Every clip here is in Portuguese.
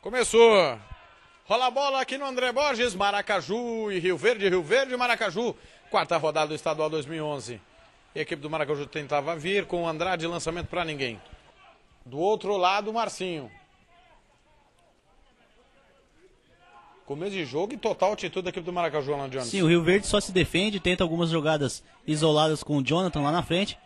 Começou. Rola a bola aqui no André Borges, Maracaju e Rio Verde, Rio Verde e Maracaju. Quarta rodada do Estadual 2011. E a equipe do Maracaju tentava vir com o Andrade, lançamento para ninguém. Do outro lado, o Marcinho. Começo de jogo e total altitude da equipe do Maracaju, Alan Jones. Sim, o Rio Verde só se defende, tenta algumas jogadas isoladas com o Jonathan lá na frente.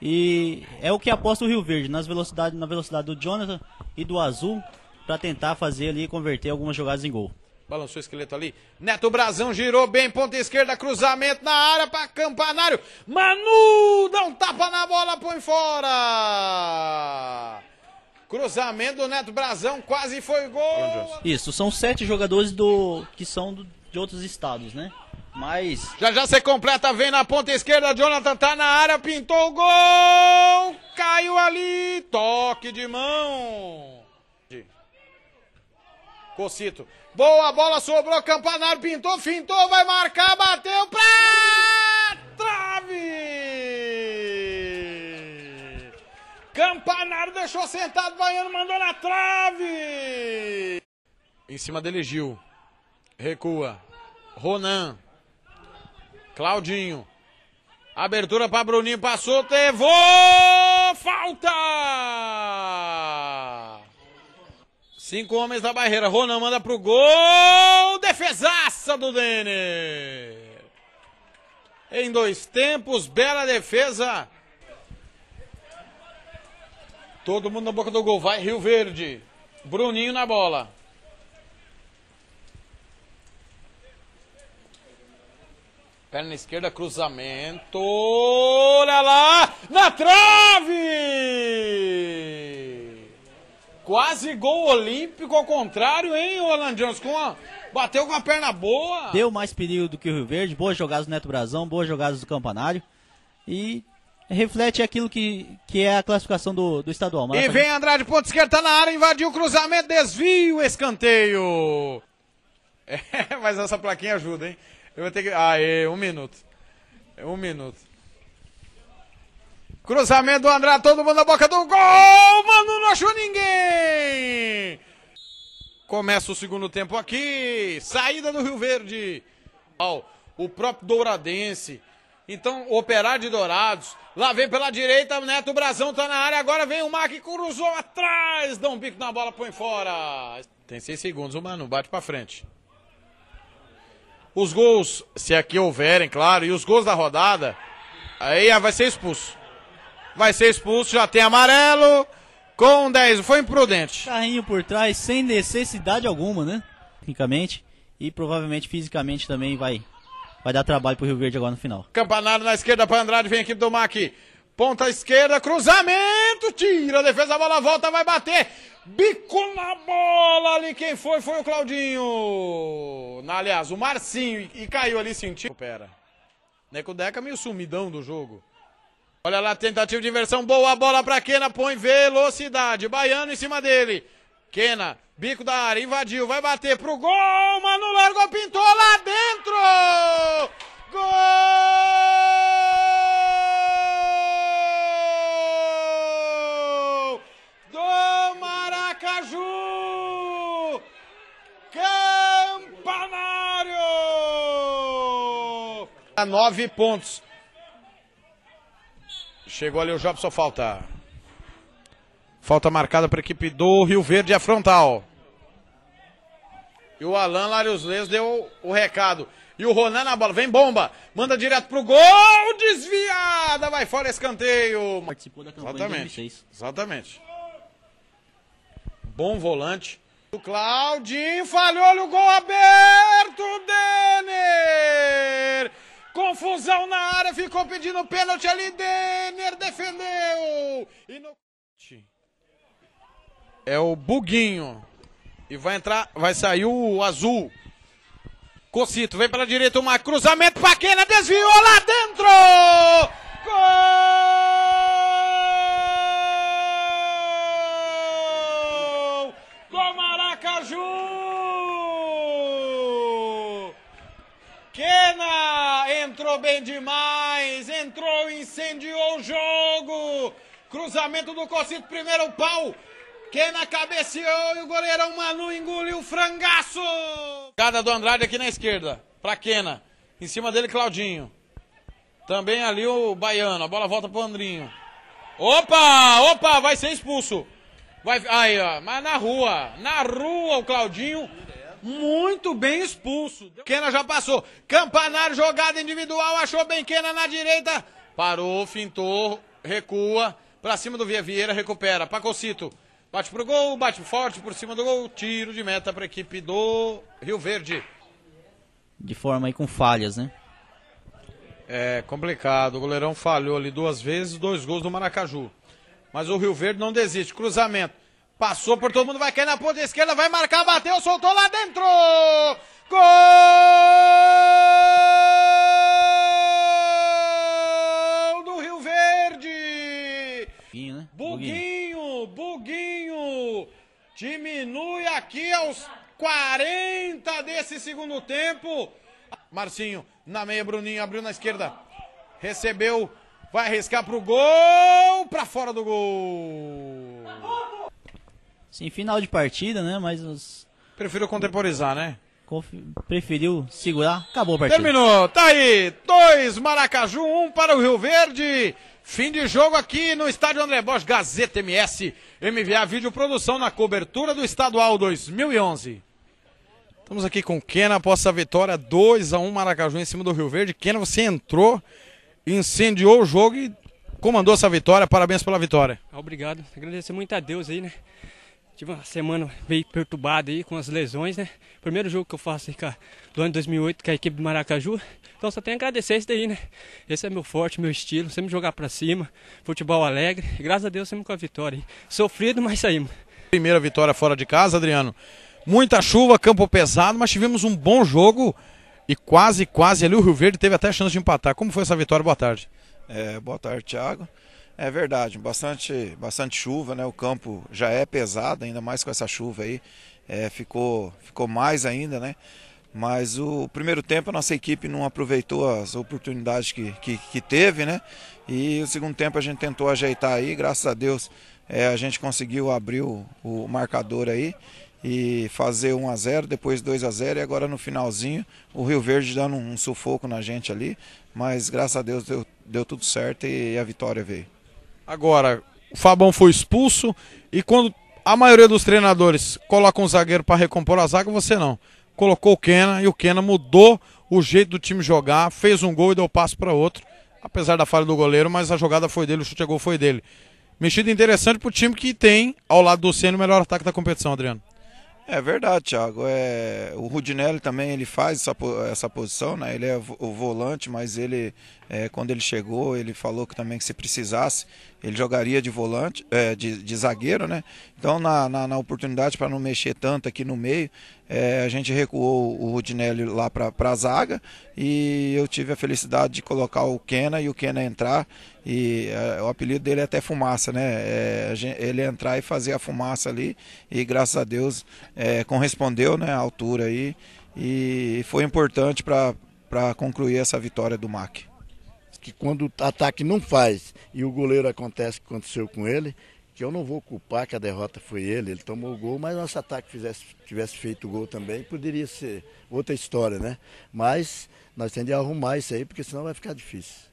E é o que aposta o Rio Verde, nas velocidade, na velocidade do Jonathan e do Azul para tentar fazer ali converter algumas jogadas em gol. Balançou o esqueleto ali. Neto Brazão girou bem, ponta esquerda, cruzamento na área para Campanário. Manu dá um tapa na bola, põe fora. Cruzamento do Neto Brazão, quase foi gol. Isso, são sete jogadores do que são do, de outros estados, né? Mas. Já já você completa, vem na ponta esquerda, Jonathan tá na área, pintou o gol! Caiu ali, toque de mão! Cocito. Boa bola, sobrou Campanário, pintou, fintou, vai marcar, bateu pra trave! Campanário deixou sentado, Baiano mandou na trave! Em cima dele Gil. Recua. Ronan. Claudinho. Abertura para Bruninho, passou, teve Falta! Cinco homens da barreira. Ronan manda pro gol. Defesaça do Denner. Em dois tempos, bela defesa. Todo mundo na boca do gol. Vai Rio Verde. Bruninho na bola. Perna esquerda, cruzamento. Olha lá! Na trave! Quase gol olímpico ao contrário, hein, Roland Jones? Com a... Bateu com a perna boa. Deu mais perigo do que o Rio Verde. Boas jogadas do Neto Brazão, boas jogadas do Campanário. E reflete aquilo que, que é a classificação do, do estadual. E vem Andrade, ponto esquerda tá na área, invadiu o cruzamento, desvio, escanteio. É, mas essa plaquinha ajuda, hein? Eu vou ter que. Aê, um minuto. Um minuto. Cruzamento do André, todo mundo na boca do gol! Mano, não achou ninguém! Começa o segundo tempo aqui. Saída do Rio Verde. O próprio Douradense. Então, operar de Dourados. Lá vem pela direita, Neto Brazão tá na área. Agora vem o Mac, cruzou atrás. Dá um bico na bola, põe fora. Tem seis segundos, o Manu bate pra frente. Os gols, se aqui houverem, claro, e os gols da rodada, aí vai ser expulso vai ser expulso, já tem amarelo. Com 10, foi imprudente. Carrinho por trás, sem necessidade alguma, né? Tecnicamente. E provavelmente fisicamente também vai, vai dar trabalho pro Rio Verde agora no final. Campanário na esquerda para Andrade, vem a equipe do MAC. Ponta esquerda, cruzamento, tira, a defesa, a bola volta, vai bater. Bico na bola ali, quem foi? Foi o Claudinho. Aliás, o Marcinho, e caiu ali sentindo. Pera. Neco Deca meio sumidão do jogo. Olha lá, tentativa de inversão boa, bola para Kena, põe velocidade, Baiano em cima dele. Kena, bico da área, invadiu, vai bater pro gol, mano, largou, pintou lá dentro! Gol! Do Maracaju! Campanário! A nove pontos. Chegou ali o Job, só falta. Falta marcada para a equipe do Rio Verde, a frontal. E o Alan Larios Les deu o recado. E o Ronan na bola, vem bomba, manda direto pro gol, desviada, vai fora escanteio. Participou da campanha Exatamente. Exatamente. Bom volante. O Claudinho falhou no gol aberto, Denner! confusão na área, ficou pedindo pênalti ali, Denner defendeu. E no... É o Buguinho. E vai entrar, vai sair o azul. Cocito, vem pela direita, uma cruzamento, Paquena desviou lá dentro! Gol! entrou bem demais, entrou, incendiou o jogo. Cruzamento do Cocito, primeiro pau. Kena cabeceou e o goleirão Manu engoliu o frangaço. Cada do Andrade aqui na esquerda, pra Kena. Em cima dele, Claudinho. Também ali o Baiano, a bola volta pro Andrinho. Opa, opa, vai ser expulso. Vai, aí, ó, mas na rua, na rua o Claudinho muito bem expulso. Quena já passou. Campanário, jogada individual, achou bem Quena na direita. Parou, fintou, recua. Pra cima do Via Vieira, recupera. Pacocito. Bate pro gol, bate forte por cima do gol. Tiro de meta pra equipe do Rio Verde. De forma aí com falhas, né? É complicado. O goleirão falhou ali duas vezes, dois gols do Maracaju. Mas o Rio Verde não desiste. Cruzamento. Passou por todo mundo, vai cair na ponta esquerda, vai marcar, bateu, soltou lá dentro! Gol do Rio Verde! Buguinho, né? Buguinho, Buguinho! Diminui aqui aos 40 desse segundo tempo. Marcinho, na meia, Bruninho abriu na esquerda. Recebeu, vai arriscar pro gol, pra fora do gol. Sim, final de partida, né? Mas os... Prefiro contemporizar, né? preferiu segurar, acabou a partida. Terminou, tá aí, dois Maracaju, um para o Rio Verde. Fim de jogo aqui no estádio André Bosch, Gazeta MS, MVA Vídeo Produção na cobertura do Estadual 2011. Estamos aqui com o Kena após a vitória 2 a 1 Maracaju em cima do Rio Verde. Kena, você entrou, incendiou o jogo e comandou essa vitória. Parabéns pela vitória. Obrigado. Agradecer muito a Deus aí, né? Tive uma semana meio perturbada aí com as lesões, né? Primeiro jogo que eu faço aí, cara, do ano 2008 com a equipe do Maracaju. Então só tenho a agradecer isso daí, né? Esse é meu forte, meu estilo, sempre jogar para cima, futebol alegre. Graças a Deus sempre com a vitória aí. Sofrido, mas saímos. Primeira vitória fora de casa, Adriano. Muita chuva, campo pesado, mas tivemos um bom jogo e quase, quase ali o Rio Verde teve até a chance de empatar. Como foi essa vitória? Boa tarde. É, boa tarde, Thiago. É verdade, bastante, bastante chuva, né? O campo já é pesado, ainda mais com essa chuva aí. É, ficou, ficou mais ainda, né? Mas o primeiro tempo a nossa equipe não aproveitou as oportunidades que, que, que teve, né? E o segundo tempo a gente tentou ajeitar aí, graças a Deus é, a gente conseguiu abrir o, o marcador aí e fazer 1 a 0 depois 2 a 0 e agora no finalzinho o Rio Verde dando um sufoco na gente ali, mas graças a Deus deu, deu tudo certo e a vitória veio. Agora, o Fabão foi expulso e quando a maioria dos treinadores coloca um zagueiro para recompor a zaga, você não. Colocou o Kena e o Kena mudou o jeito do time jogar, fez um gol e deu passo para outro, apesar da falha do goleiro, mas a jogada foi dele, o chute a gol foi dele. Mexida interessante para o time que tem, ao lado do Senna, o melhor ataque da competição, Adriano. É verdade, Thiago. É, o Rudinelli também ele faz essa, essa posição, né? Ele é o volante, mas ele é, quando ele chegou, ele falou que também que se precisasse ele jogaria de volante, é, de, de, zagueiro, né? Então, na, na, na oportunidade, para não mexer tanto aqui no meio, é, a gente recuou o Rudinelli lá para a zaga e eu tive a felicidade de colocar o Kena e o Kena entrar. E é, o apelido dele é até fumaça, né? É, gente, ele entrar e fazer a fumaça ali e graças a Deus é, correspondeu né, à altura aí. E foi importante para concluir essa vitória do MAC que quando o ataque não faz e o goleiro acontece o que aconteceu com ele, que eu não vou culpar que a derrota foi ele, ele tomou o gol, mas nosso ataque fizesse, tivesse feito o gol também, poderia ser outra história, né? Mas nós temos que arrumar isso aí, porque senão vai ficar difícil.